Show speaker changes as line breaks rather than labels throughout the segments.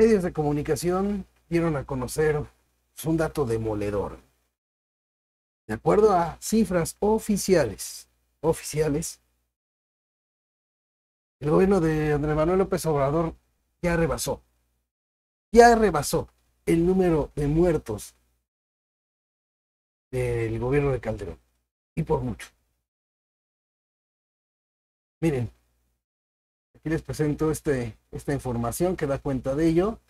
medios de comunicación dieron a conocer pues, un dato demoledor. De acuerdo a cifras oficiales, oficiales, el gobierno de Andrés Manuel López Obrador ya rebasó, ya rebasó el número de muertos del gobierno de Calderón, y por mucho. Miren, Aquí les presento este, esta información que da cuenta de ello.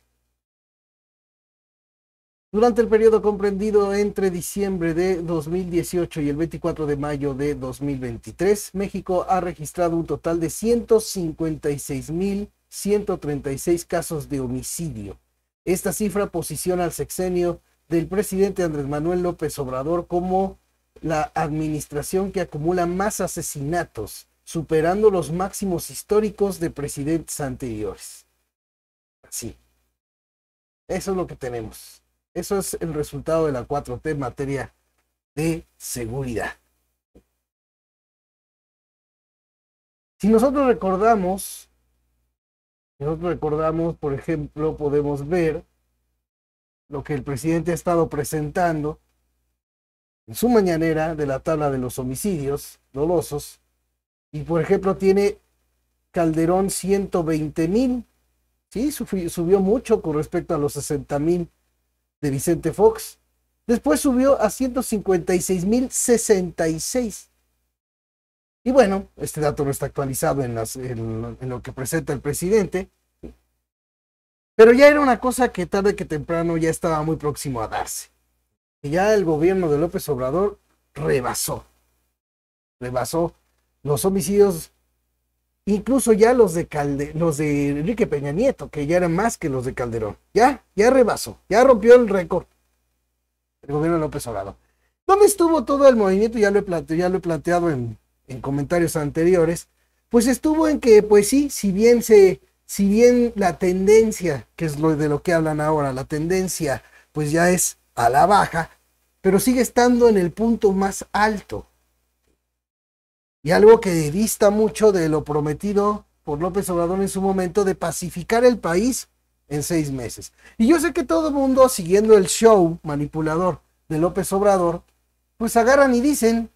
Durante el periodo comprendido entre diciembre de 2018 y el 24 de mayo de 2023, México ha registrado un total de 156.136 casos de homicidio. Esta cifra posiciona al sexenio del presidente Andrés Manuel López Obrador como la administración que acumula más asesinatos superando los máximos históricos de presidentes anteriores. Así. Eso es lo que tenemos. Eso es el resultado de la 4T en materia de seguridad. Si nosotros recordamos, si nosotros recordamos, por ejemplo, podemos ver lo que el presidente ha estado presentando en su mañanera de la tabla de los homicidios dolosos, y por ejemplo, tiene Calderón 120 mil. Sí, subió mucho con respecto a los 60 mil de Vicente Fox. Después subió a 156 mil 66. Y bueno, este dato no está actualizado en, en lo que presenta el presidente. Pero ya era una cosa que tarde que temprano ya estaba muy próximo a darse. Y ya el gobierno de López Obrador rebasó. Rebasó los homicidios, incluso ya los de, los de Enrique Peña Nieto, que ya eran más que los de Calderón. Ya, ya rebasó, ya rompió el récord el gobierno de López Obrador. ¿Dónde estuvo todo el movimiento? Ya lo he, planteado, ya lo he planteado en, comentarios anteriores. Pues estuvo en que, pues sí, si bien, se, si bien la tendencia, que es lo de lo que hablan ahora, la tendencia, pues ya es a la baja, pero sigue estando en el punto más alto y algo que dista mucho de lo prometido por López Obrador en su momento de pacificar el país en seis meses. Y yo sé que todo el mundo siguiendo el show manipulador de López Obrador, pues agarran y dicen,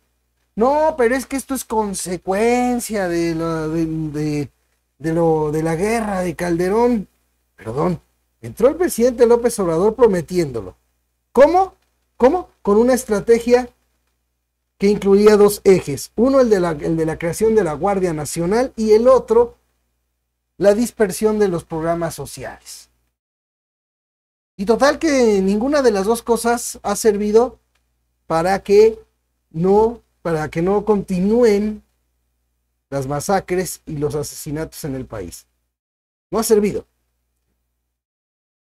no, pero es que esto es consecuencia de la, de, de lo, de la guerra de Calderón. Perdón, entró el presidente López Obrador prometiéndolo. ¿Cómo? ¿Cómo? Con una estrategia que incluía dos ejes, uno el de, la, creación de la Guardia Nacional y el otro la dispersión de los programas sociales. Y total que ninguna de las dos cosas ha servido para que no, para que no continúen las masacres y los asesinatos en el país. No ha servido.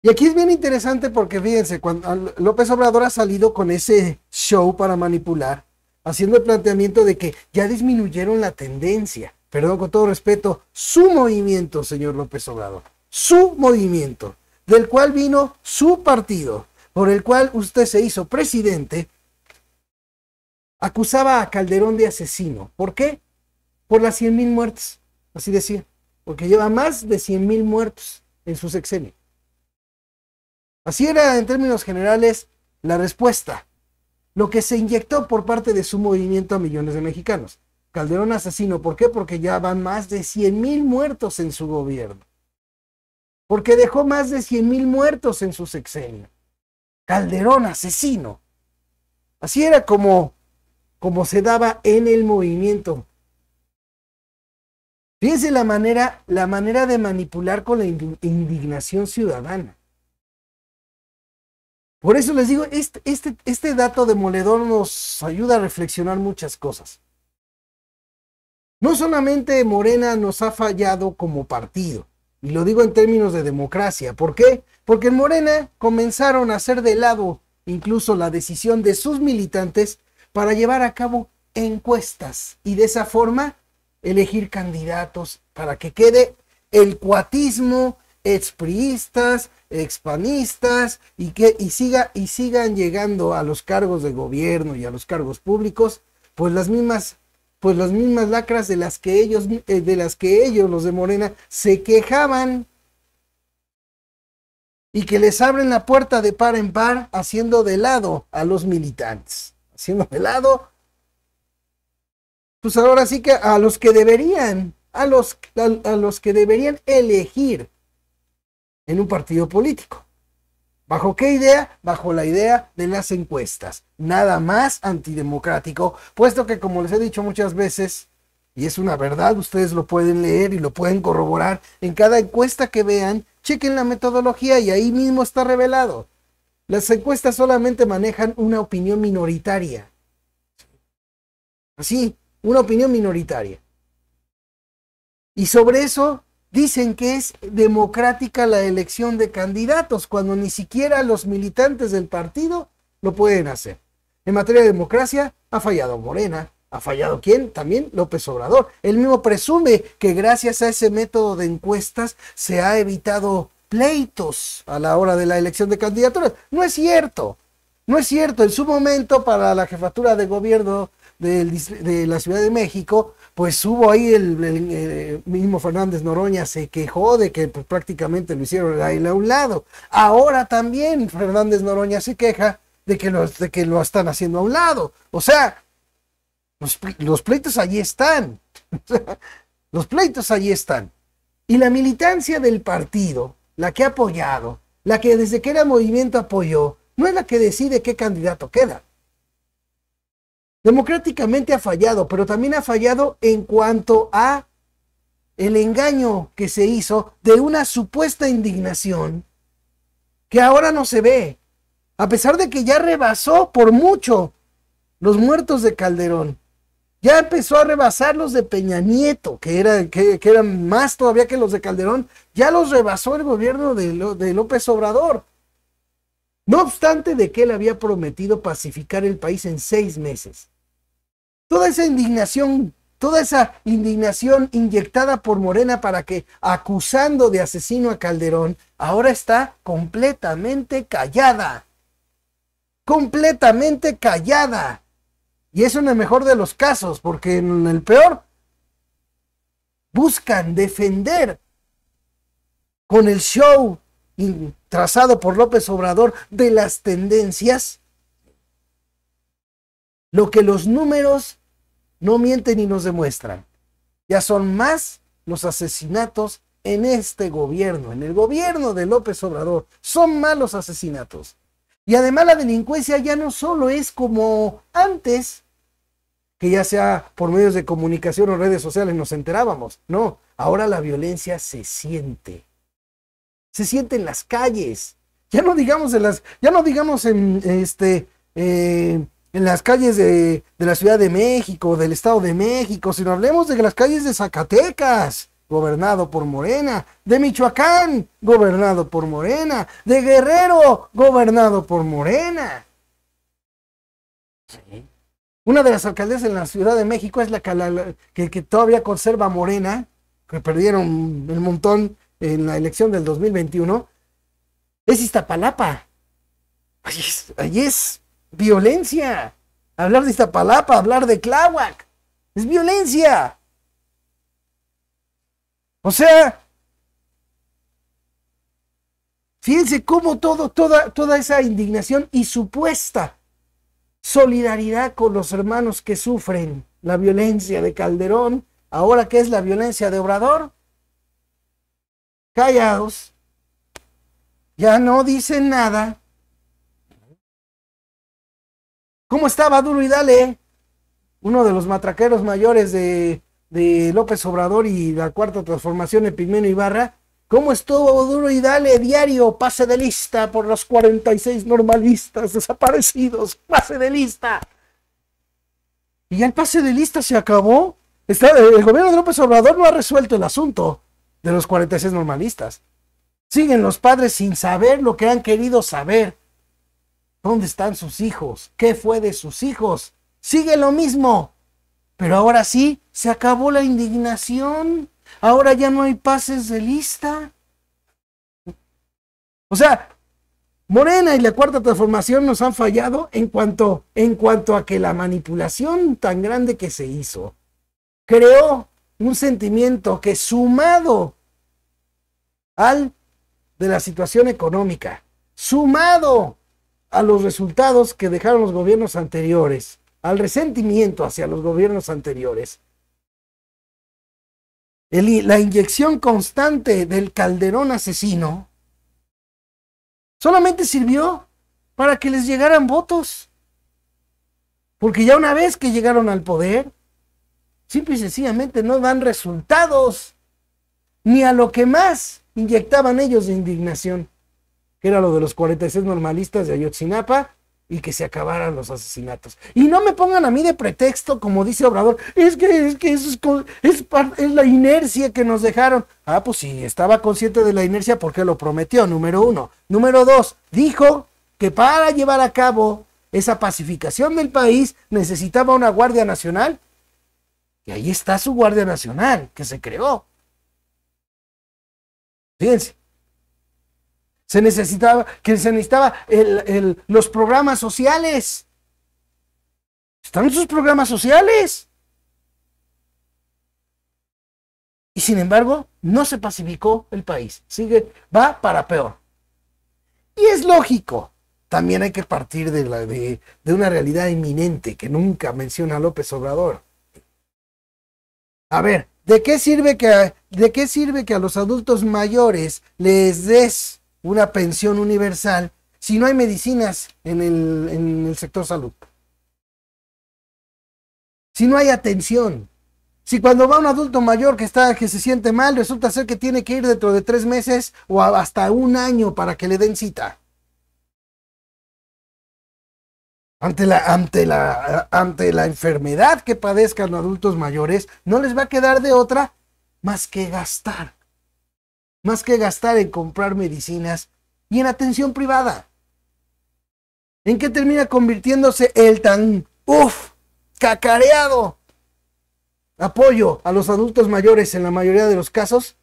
Y aquí es bien interesante porque fíjense, cuando López Obrador ha salido con ese show para manipular, haciendo el planteamiento de que ya disminuyeron la tendencia. Perdón, con todo respeto, su movimiento, señor López Obrador, su movimiento, del cual vino su partido, por el cual usted se hizo presidente, acusaba a Calderón de asesino. ¿Por qué? Por las mil muertes, así decía, porque lleva más de mil muertos en su sexenio. Así era en términos generales la respuesta lo que se inyectó por parte de su movimiento a millones de mexicanos. Calderón asesino, ¿por qué? Porque ya van más de 100 mil muertos en su gobierno. Porque dejó más de 100 mil muertos en su sexenio. Calderón asesino. Así era como, como se daba en el movimiento. Fíjense la manera, la manera de manipular con la indignación ciudadana. Por eso les digo, este, este, este dato demoledor nos ayuda a reflexionar muchas cosas. No solamente Morena nos ha fallado como partido, y lo digo en términos de democracia. ¿Por qué? Porque en Morena comenzaron a hacer de lado incluso la decisión de sus militantes para llevar a cabo encuestas y de esa forma elegir candidatos para que quede el cuatismo, expriistas, expanistas y que y y sigan llegando a los cargos de gobierno y a los cargos públicos pues las mismas pues las mismas lacras de las que ellos eh, de las que ellos los de Morena se quejaban y que les abren la puerta de par en par haciendo de lado a los militantes haciendo de lado pues ahora sí que a los que deberían a los a los que deberían elegir en un partido político. ¿Bajo qué idea? Bajo la idea de las encuestas. Nada más antidemocrático, puesto que, como les he dicho muchas veces, y es una verdad, ustedes lo pueden leer y lo pueden corroborar, en cada encuesta que vean, chequen la metodología y ahí mismo está revelado. Las encuestas solamente manejan una opinión minoritaria. Así, una opinión minoritaria. Y sobre eso dicen que es democrática la elección de candidatos, cuando ni siquiera los militantes del partido lo pueden hacer. En materia de democracia ha fallado Morena, ha fallado quién? También López Obrador. Él mismo presume que gracias a ese método de encuestas se ha evitado pleitos a la hora de la elección de candidaturas. No es cierto. No es cierto. En su momento para la jefatura de gobierno de, la Ciudad de México, pues hubo ahí el, eh, mismo Fernández Noroña se quejó de que pues, prácticamente lo hicieron a a un lado. Ahora también Fernández Noroña se queja de que, lo, de que lo están haciendo a un lado. O sea, los pleitos allí están. los pleitos allí están. Y la militancia del partido, la que ha apoyado, la que desde que era movimiento apoyó, no es la que decide qué candidato queda. Democráticamente ha fallado, pero también ha fallado en cuanto a el engaño que se hizo de una supuesta indignación que ahora no se ve, a pesar de que ya rebasó por mucho los muertos de Calderón. Ya empezó a rebasar los de Peña Nieto, que, eran más todavía que los de Calderón. Ya los rebasó el gobierno de, de López Obrador. No obstante de que él había prometido pacificar el país en seis meses. Toda esa indignación, toda esa indignación inyectada por Morena para que acusando de asesino a Calderón, ahora está completamente callada. Completamente callada. Y eso en el mejor de los casos, porque en el peor buscan defender con el show trazado por López Obrador de las tendencias lo que los números no mienten y nos demuestran. Ya son más los asesinatos en este gobierno, en el gobierno de López Obrador. Son malos asesinatos. Y además la delincuencia ya no solo es como antes, que ya sea por medios de comunicación o redes sociales nos enterábamos. No, ahora la violencia se siente. Se siente en las calles. Ya no digamos en las, ya no digamos en este eh, en las calles de, la Ciudad de México, del Estado de México, si no hablemos de las calles de Zacatecas, gobernado por Morena, de Michoacán, gobernado por Morena, de Guerrero, gobernado por Morena. Una de las alcaldes en la Ciudad de México es la que, todavía conserva Morena, que perdieron el montón en la elección del 2021, es Iztapalapa. Allí ahí es violencia. Hablar de Iztapalapa, hablar de Tláhuac. Es violencia. O sea, fíjense cómo todo, toda, toda esa indignación y supuesta solidaridad con los hermanos que sufren la violencia de Calderón, ahora que es la violencia de Obrador, callados, ya no dicen nada ¿Cómo estaba Duro y Dale? Uno de los matraqueros mayores de, López Obrador y la cuarta transformación de Pigmeno Ibarra. ¿Cómo estuvo Duro y Dale diario? Pase de lista por los 46 normalistas desaparecidos. Pase de lista. Y el pase de lista se acabó. el gobierno de López Obrador no ha resuelto el asunto de los 46 normalistas. Siguen los padres sin saber lo que han querido saber. ¿Dónde están sus hijos? ¿Qué fue de sus hijos? Sigue lo mismo. Pero ahora sí, se acabó la indignación. Ahora ya no hay pases de lista. O sea, Morena y la cuarta transformación nos han fallado en cuanto, en cuanto a que la manipulación tan grande que se hizo creó un sentimiento que sumado al de la situación económica, sumado a los resultados que dejaron los gobiernos anteriores, al resentimiento hacia los gobiernos anteriores. la inyección constante del calderón asesino solamente sirvió para que les llegaran votos. Porque ya una vez que llegaron al poder, simple y sencillamente no dan resultados ni a lo que más inyectaban ellos de indignación era lo de los 46 normalistas de Ayotzinapa, y que se acabaran los asesinatos. Y no me pongan a mí de pretexto, como dice Obrador, es que, es, que es, es, la inercia que nos dejaron. Ah, pues sí, estaba consciente de la inercia porque lo prometió, número uno. Número dos, dijo que para llevar a cabo esa pacificación del país necesitaba una Guardia Nacional. Y ahí está su Guardia Nacional, que se creó. Fíjense. Se necesitaba, que se necesitaba los programas sociales. Están sus programas sociales. Y sin embargo, no se pacificó el país. Sigue, va para peor. Y es lógico. También hay que partir de, la, de una realidad inminente que nunca menciona López Obrador. A ver, ¿de qué sirve que, de qué sirve que a los adultos mayores les des una pensión universal si no hay medicinas en el, sector salud? Si no hay atención. Si cuando va un adulto mayor que, está, que se siente mal, resulta ser que tiene que ir dentro de tres meses o hasta un año para que le den cita. Ante la, ante la, enfermedad que padezcan los adultos mayores, no les va a quedar de otra más que gastar más que gastar en comprar medicinas y en atención privada. ¿En qué termina convirtiéndose el tan, uff, cacareado apoyo a los adultos mayores en la mayoría de los casos?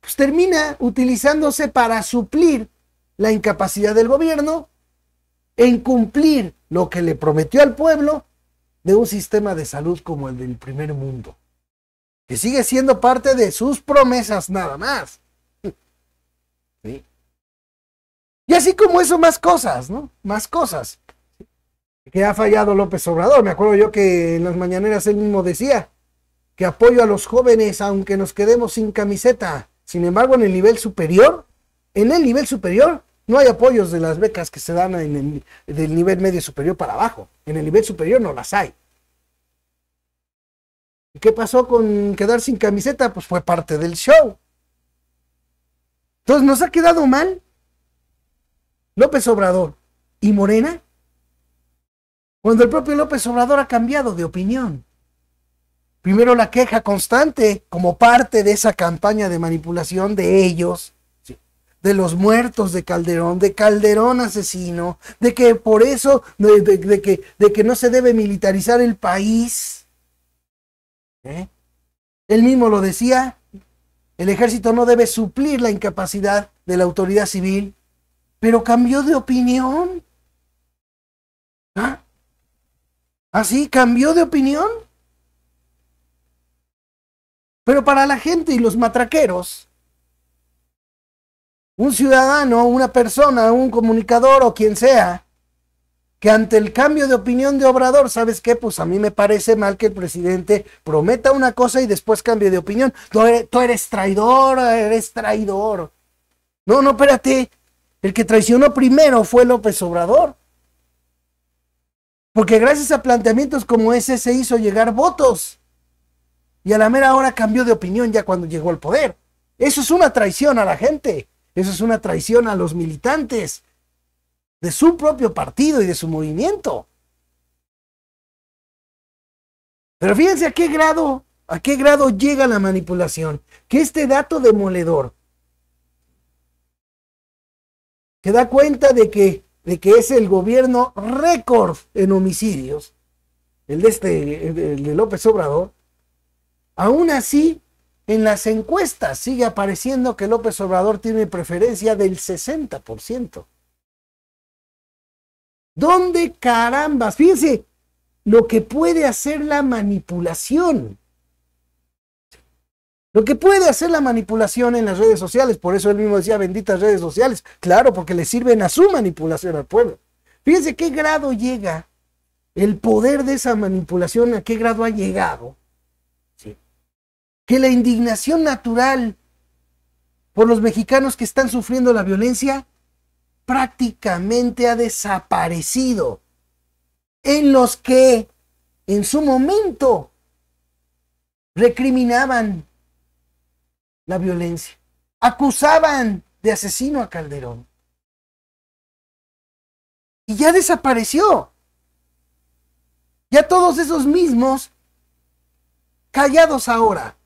Pues termina utilizándose para suplir la incapacidad del gobierno en cumplir lo que le prometió al pueblo de un sistema de salud como el del primer mundo, que sigue siendo parte de sus promesas nada más. Y así como eso, más cosas, ¿no? Más cosas. Que ha fallado López Obrador. Me acuerdo yo que en las mañaneras él mismo decía que apoyo a los jóvenes aunque nos quedemos sin camiseta. Sin embargo, en el nivel superior, en el nivel superior, no hay apoyos de las becas que se dan en del nivel medio superior para abajo. En el nivel superior no las hay. qué pasó con quedar sin camiseta? Pues fue parte del show. Entonces, ¿nos ha quedado mal? López Obrador y Morena, cuando el propio López Obrador ha cambiado de opinión. Primero la queja constante como parte de esa campaña de manipulación de ellos, de los muertos de Calderón, de Calderón asesino, de que por eso, de, que, de que, no se debe militarizar el país. ¿Eh? Él mismo lo decía, el ejército no debe suplir la incapacidad de la autoridad civil pero cambió de opinión. ¿Ah? Así, ¿Ah, cambió de opinión. Pero para la gente y los matraqueros, un ciudadano, una persona, un comunicador o quien sea, que ante el cambio de opinión de Obrador, ¿sabes qué? Pues a mí me parece mal que el presidente prometa una cosa y después cambie de opinión. Tú eres, tú eres traidor, eres traidor. No, no, espérate. El que traicionó primero fue López Obrador. Porque gracias a planteamientos como ese se hizo llegar votos. Y a la mera hora cambió de opinión ya cuando llegó al poder. Eso es una traición a la gente. Eso es una traición a los militantes de su propio partido y de su movimiento. Pero fíjense a qué grado, a qué grado llega la manipulación, que este dato demoledor que da cuenta de que, de que es el gobierno récord en homicidios, el de, este, de López Obrador, aún así en las encuestas sigue apareciendo que López Obrador tiene preferencia del 60%. ¿Dónde carambas? Fíjense lo que puede hacer la manipulación que puede hacer la manipulación en las redes sociales, por eso él mismo decía benditas redes sociales, claro, porque le sirven a su manipulación al pueblo. Fíjense qué grado llega el poder de esa manipulación, a qué grado ha llegado. Que la indignación natural por los mexicanos que están sufriendo la violencia prácticamente ha desaparecido. En los que en su momento recriminaban la violencia. Acusaban de asesino a Calderón. Y ya desapareció. Ya todos esos mismos callados ahora.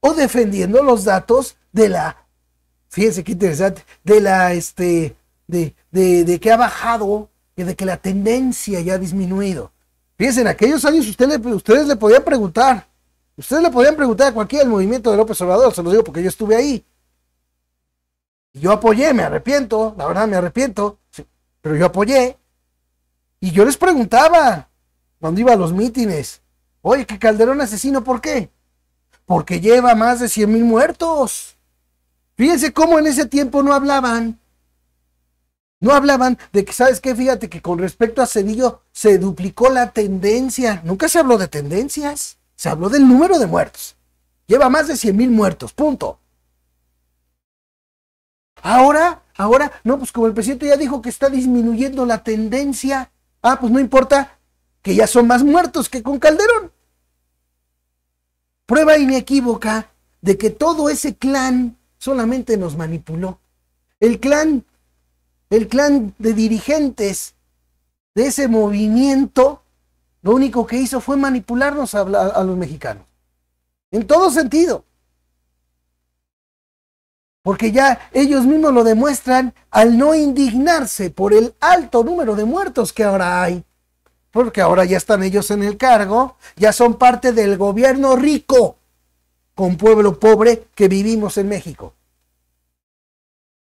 O defendiendo los datos de la, fíjense qué interesante, de la, este, de, de, que ha bajado, y de que la tendencia ya ha disminuido. Fíjense, en aquellos años ustedes ustedes le podían preguntar, Ustedes le podrían preguntar a cualquiera el movimiento de López Obrador, se lo digo porque yo estuve ahí. Yo apoyé, me arrepiento, la verdad me arrepiento, pero yo apoyé. Y yo les preguntaba cuando iba a los mítines, oye, que Calderón asesino, ¿por qué? Porque lleva más de 100 mil muertos. Fíjense cómo en ese tiempo no hablaban. No hablaban de que, ¿sabes qué? Fíjate que con respecto a Cedillo se duplicó la tendencia. Nunca se habló de tendencias. Se habló del número de muertos. Lleva más de 100 mil muertos, punto. Ahora, ahora, no, pues como el presidente ya dijo que está disminuyendo la tendencia, ah, pues no importa, que ya son más muertos que con Calderón. Prueba inequívoca de que todo ese clan solamente nos manipuló. El clan, el clan de dirigentes de ese movimiento lo único que hizo fue manipularnos a, los mexicanos. En todo sentido. Porque ya ellos mismos lo demuestran al no indignarse por el alto número de muertos que ahora hay. Porque ahora ya están ellos en el cargo, ya son parte del gobierno rico con pueblo pobre que vivimos en México.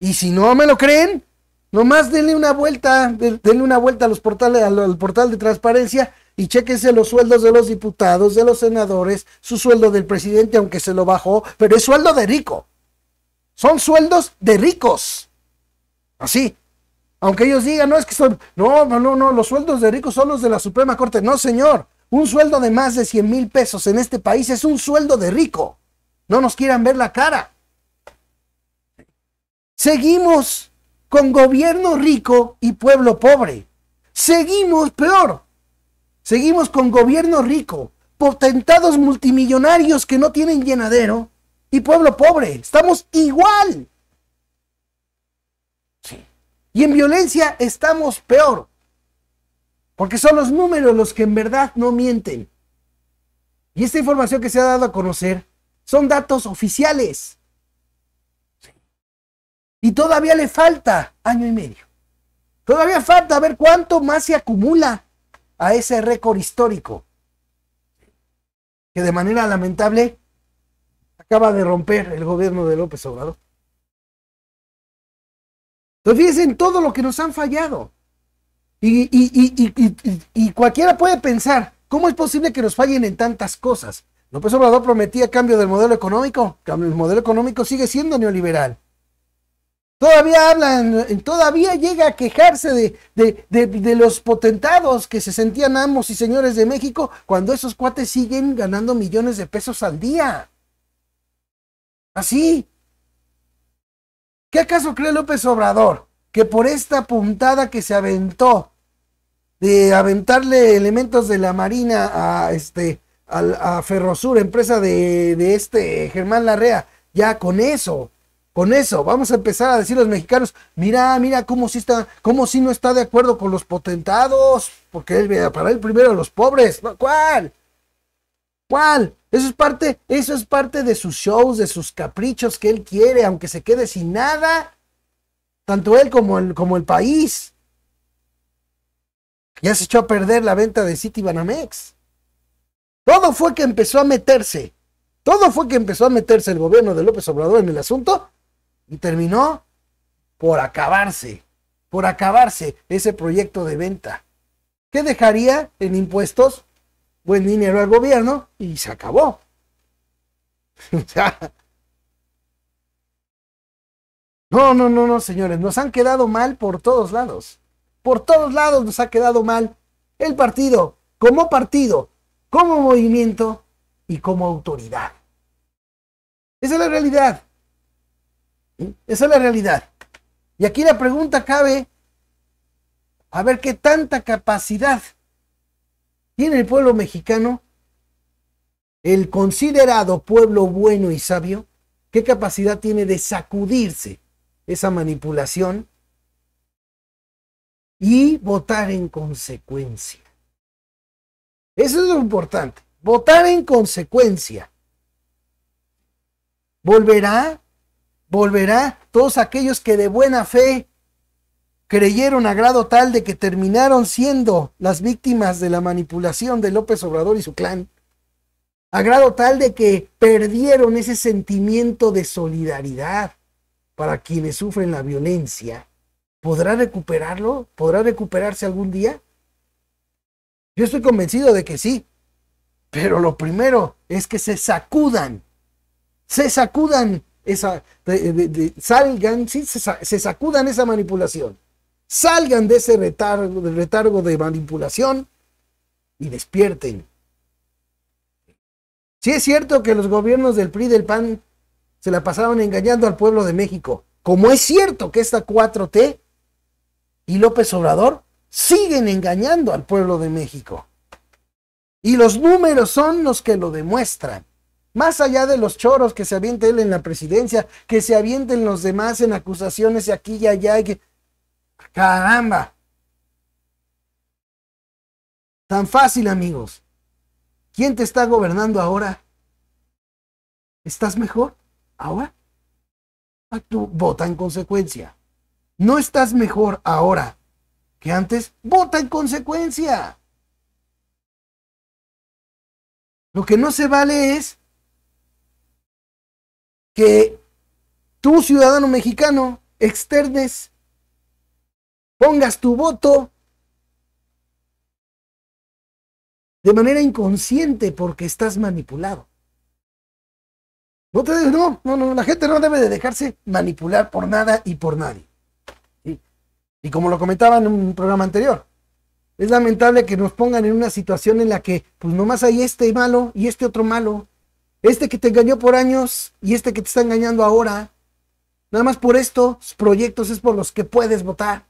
Y si no me lo creen, nomás denle una vuelta, denle una vuelta a los portales, al portal de transparencia y chéquense los sueldos de los diputados, de los senadores, su sueldo del presidente, aunque se lo bajó, pero es sueldo de rico. Son sueldos de ricos. Así. Aunque ellos digan, no, es que son... No, no, no, no, los sueldos de ricos son los de la Suprema Corte. No, señor. Un sueldo de más de 100 mil pesos en este país es un sueldo de rico. No nos quieran ver la cara. Seguimos con gobierno rico y pueblo pobre. Seguimos peor Seguimos con gobierno rico, potentados multimillonarios que no tienen llenadero y pueblo pobre. Estamos igual. Sí. Y en violencia estamos peor. Porque son los números los que en verdad no mienten. Y esta información que se ha dado a conocer son datos oficiales. Y todavía le falta año y medio. Todavía falta ver cuánto más se acumula a ese récord histórico que de manera lamentable acaba de romper el gobierno de López Obrador. Entonces fíjense en todo lo que nos han fallado. Y, cualquiera puede pensar, ¿cómo es posible que nos fallen en tantas cosas? López Obrador prometía cambio del modelo económico. El modelo económico sigue siendo neoliberal. Todavía hablan, eh, todavía llega a quejarse de, de, los potentados que se sentían amos y señores de México cuando esos cuates siguen ganando millones de pesos al día. Así. ¿Qué acaso cree López Obrador que por esta puntada que se aventó de aventarle elementos de la Marina a, este, a, Ferrosur, empresa de, de este Germán Larrea, ya con eso con eso vamos a empezar a decir los mexicanos, mira, mira cómo si está, cómo si no está de acuerdo con los potentados, porque él para él primero los pobres. ¿Cuál? ¿Cuál? Eso es parte, eso es parte de sus shows, de sus caprichos que él quiere, aunque se quede sin nada, tanto él como el, como el país. Ya se echó a perder la venta de City Banamex. Todo fue que empezó a meterse. Todo fue que empezó a meterse el gobierno de López Obrador en el asunto y terminó por acabarse, por acabarse ese proyecto de venta. ¿Qué dejaría en impuestos? Buen dinero al gobierno y se acabó. no, no, no, no, señores, nos han quedado mal por todos lados. Por todos lados nos ha quedado mal el partido, como partido, como movimiento y como autoridad. Esa es la realidad. Esa es la realidad. Y aquí la pregunta cabe, a ver qué tanta capacidad tiene el pueblo mexicano, el considerado pueblo bueno y sabio, qué capacidad tiene de sacudirse esa manipulación y votar en consecuencia. Eso es lo importante, votar en consecuencia. ¿Volverá volverá todos aquellos que de buena fe creyeron a grado tal de que terminaron siendo las víctimas de la manipulación de López Obrador y su clan, a grado tal de que perdieron ese sentimiento de solidaridad para quienes sufren la violencia, ¿podrá recuperarlo? ¿Podrá recuperarse algún día? Yo estoy convencido de que sí, pero lo primero es que se sacudan, se sacudan salgan, se, sacudan esa manipulación, salgan de ese retargo, de manipulación y despierten. Si es cierto que los gobiernos del PRI y del PAN se la pasaron engañando al pueblo de México, como es cierto que esta 4T y López Obrador siguen engañando al pueblo de México. Y los números son los que lo demuestran. Más allá de los choros que se avienten él en la presidencia, que se avienten los demás en acusaciones aquí y allá. Caramba. Tan fácil, amigos. ¿Quién te está gobernando ahora? ¿Estás mejor ahora? Tú vota en consecuencia. ¿No estás mejor ahora que antes? Vota en consecuencia. Lo que no se vale es que tú, ciudadano mexicano, externes, pongas tu voto de manera inconsciente porque estás manipulado. No, no, no, no, la gente no debe de dejarse manipular por nada y por nadie. Y como lo comentaba en un programa anterior, es lamentable que nos pongan en una situación en la que, pues nomás hay este malo y este otro malo, este que te engañó por años y este que te está engañando ahora. Nada más por estos proyectos es por los que puedes votar.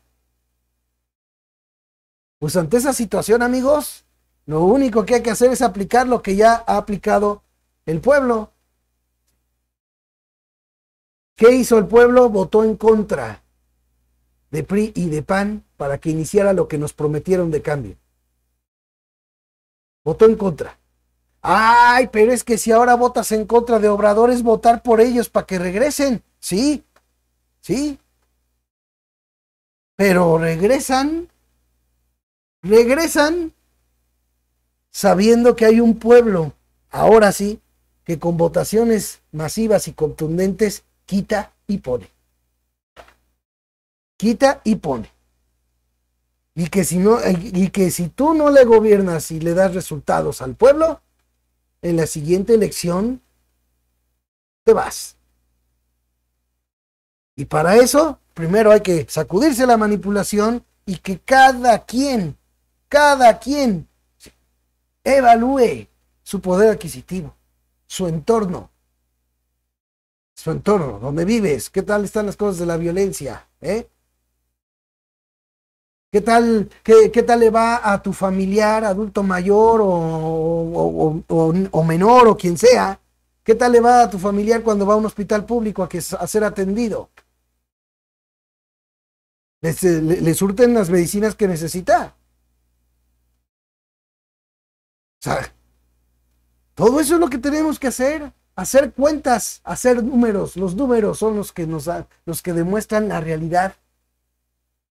Pues ante esa situación, amigos, lo único que hay que hacer es aplicar lo que ya ha aplicado el pueblo. ¿Qué hizo el pueblo? Votó en contra de PRI y de PAN para que iniciara lo que nos prometieron de cambio. Votó en contra. Ay, pero es que si ahora votas en contra de obradores, votar por ellos para que regresen. Sí, sí. Pero regresan, regresan sabiendo que hay un pueblo, ahora sí, que con votaciones masivas y contundentes quita y pone. Quita y pone. Y que si no, y que si tú no le gobiernas y le das resultados al pueblo, en la siguiente elección te vas. Y para eso, primero hay que sacudirse la manipulación y que cada quien, cada quien evalúe su poder adquisitivo, su entorno, su entorno, donde vives, qué tal están las cosas de la violencia, ¿eh? ¿Qué tal, le va a tu familiar, adulto mayor o, menor o quien sea? ¿Qué tal le va a tu familiar cuando va a un hospital público a, a ser atendido? Le, le, surten las medicinas que necesita. sea, Todo eso es lo que tenemos que hacer. Hacer cuentas, hacer números. Los números son los que, nos, los que demuestran la realidad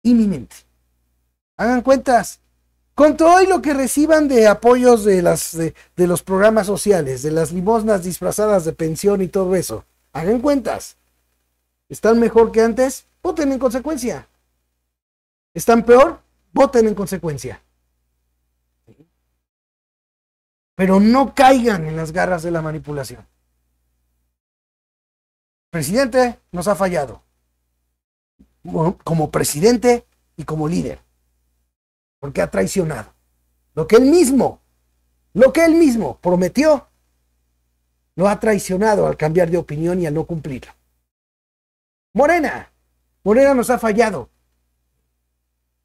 inminente hagan cuentas, con todo lo que reciban de apoyos de, los programas sociales, de las limosnas disfrazadas de pensión y todo eso, hagan cuentas. ¿Están mejor que antes? Voten en consecuencia. ¿Están peor? Voten en consecuencia. Pero no caigan en las garras de la manipulación. presidente nos ha fallado. Como presidente y como líder porque ha traicionado lo que él mismo, lo que él mismo prometió, lo ha traicionado al cambiar de opinión y al no cumplirlo. Morena, Morena nos ha fallado.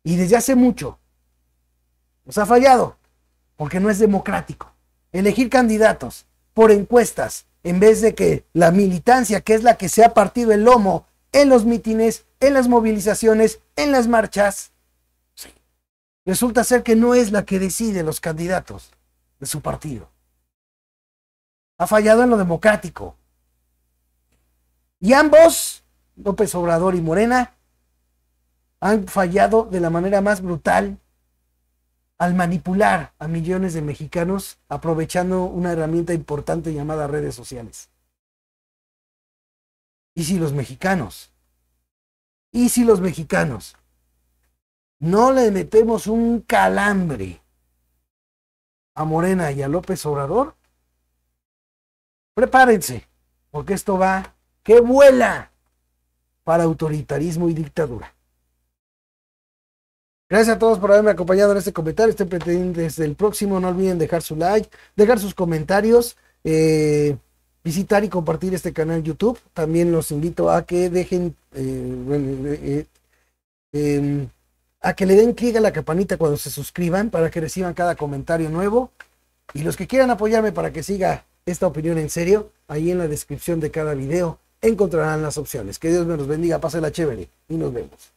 Y desde hace mucho nos ha fallado porque no es democrático. Elegir candidatos por encuestas en vez de que la militancia, que es la que se ha partido el lomo en los mítines, en las movilizaciones, en las marchas, resulta ser que no es la que decide los candidatos de su partido. Ha fallado en lo democrático. Y ambos, López Obrador y Morena, han fallado de la manera más brutal al manipular a millones de mexicanos aprovechando una herramienta importante llamada redes sociales. ¿Y si los mexicanos? ¿Y si los mexicanos no le metemos un calambre a Morena y a López Obrador, prepárense, porque esto va que vuela para autoritarismo y dictadura. Gracias a todos por haberme acompañado en este comentario. Estén pendientes del próximo. No olviden dejar su like, dejar sus comentarios, eh, visitar y compartir este canal YouTube. También los invito a que dejen eh, eh, em, a que le den clic a la campanita cuando se suscriban para que reciban cada comentario nuevo. Y los que quieran apoyarme para que siga esta opinión en serio, ahí en la descripción de cada video encontrarán las opciones. Que Dios me los bendiga, la chévere y nos vemos.